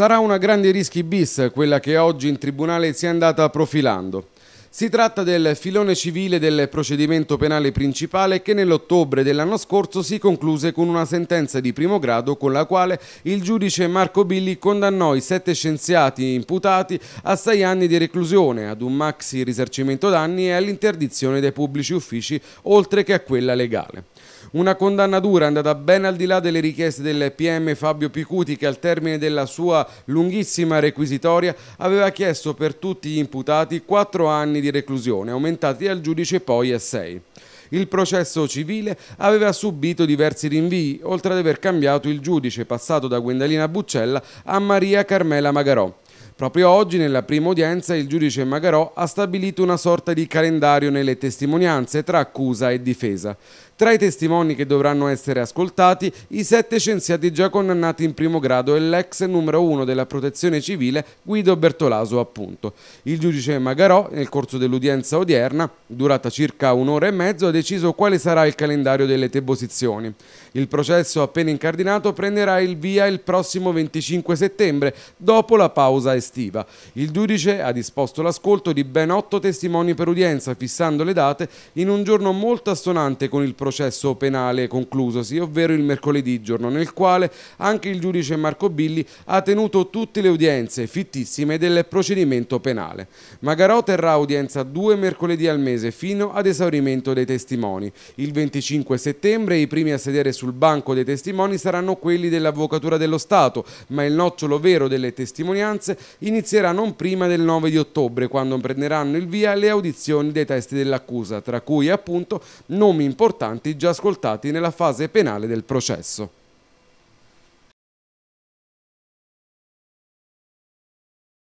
Sarà una grande rischi bis quella che oggi in tribunale si è andata profilando. Si tratta del filone civile del procedimento penale principale che nell'ottobre dell'anno scorso si concluse con una sentenza di primo grado con la quale il giudice Marco Billi condannò i sette scienziati imputati a sei anni di reclusione, ad un maxi risarcimento danni e all'interdizione dai pubblici uffici oltre che a quella legale. Una condanna dura andata ben al di là delle richieste del PM Fabio Picuti che al termine della sua lunghissima requisitoria aveva chiesto per tutti gli imputati quattro anni di di reclusione, aumentati dal giudice poi a 6. Il processo civile aveva subito diversi rinvii, oltre ad aver cambiato il giudice passato da Guendalina Buccella a Maria Carmela Magarò. Proprio oggi, nella prima udienza, il giudice Magarò ha stabilito una sorta di calendario nelle testimonianze tra accusa e difesa. Tra i testimoni che dovranno essere ascoltati, i sette scienziati già condannati in primo grado e l'ex numero uno della protezione civile Guido Bertolaso, appunto. Il giudice Magarò, nel corso dell'udienza odierna, durata circa un'ora e mezzo, ha deciso quale sarà il calendario delle deposizioni. Il processo appena incardinato prenderà il via il prossimo 25 settembre, dopo la pausa estiva estiva. Il giudice ha disposto l'ascolto di ben otto testimoni per udienza, fissando le date in un giorno molto assonante con il processo penale conclusosi, ovvero il mercoledì, giorno nel quale anche il giudice Marco Billi ha tenuto tutte le udienze fittissime del procedimento penale. Magarò terrà udienza due mercoledì al mese fino ad esaurimento dei testimoni. Il 25 settembre i primi a sedere sul banco dei testimoni saranno quelli dell'Avvocatura dello Stato, ma il nocciolo vero delle testimonianze inizierà non prima del 9 di ottobre, quando prenderanno il via le audizioni dei testi dell'accusa, tra cui appunto nomi importanti già ascoltati nella fase penale del processo.